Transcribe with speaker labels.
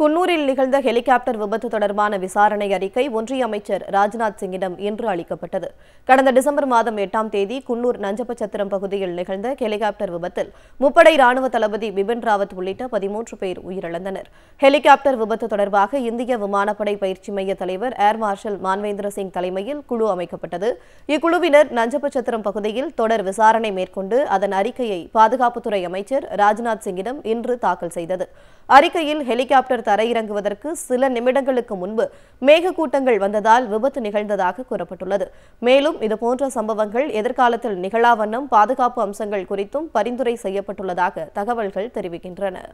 Speaker 1: குன்னூரில் நிகழ்ந்த ஹெலிகாப்டர் விபத்து தொடர்பான விசாரணை அறிக்கை ஒன்றிய அமைச்சர் ராஜ்நாத் சிங்கிடம் இன்று அளிக்கப்பட்டது கடந்த டிசம்பர் மாதம் எட்டாம் தேதி குன்னூர் நஞ்சப்பச்சத்திரம் பகுதியில் நிகழ்ந்த ஹெலிகாப்டர் விபத்தில் முப்படை ராணுவ தளபதி பிபின் ராவத் உள்ளிட்ட பதிமூன்று பேர் உயிரிழந்தனர் ஹெலிகாப்டர் விபத்து தொடர்பாக இந்திய விமானப்படை பயிற்சி மைய தலைவர் ஏர் மார்ஷல் மான்வேந்திர சிங் தலைமையில் குழு அமைக்கப்பட்டது இக்குழுவினர் நஞ்சப்பச்சத்திரம் பகுதியில் தொடர் விசாரணை மேற்கொண்டு அதன் அறிக்கையை பாதுகாப்புத்துறை அமைச்சர் ராஜ்நாத் சிங்கிடம் இன்று தாக்கல் செய்தது அறிக்கையில் ஹெலிகாப்டர் தரையிறங்குவதற்கு சில நிமிடங்களுக்கு முன்பு மேகக்கூட்டங்கள் வந்ததால் விபத்து நிகழ்ந்ததாக கூறப்பட்டுள்ளது மேலும் இதுபோன்ற சம்பவங்கள் எதிர்காலத்தில் நிகழாவண்ணம் பாதுகாப்பு அம்சங்கள் குறித்தும் பரிந்துரை செய்யப்பட்டுள்ளதாக தகவல்கள் தெரிவிக்கின்றன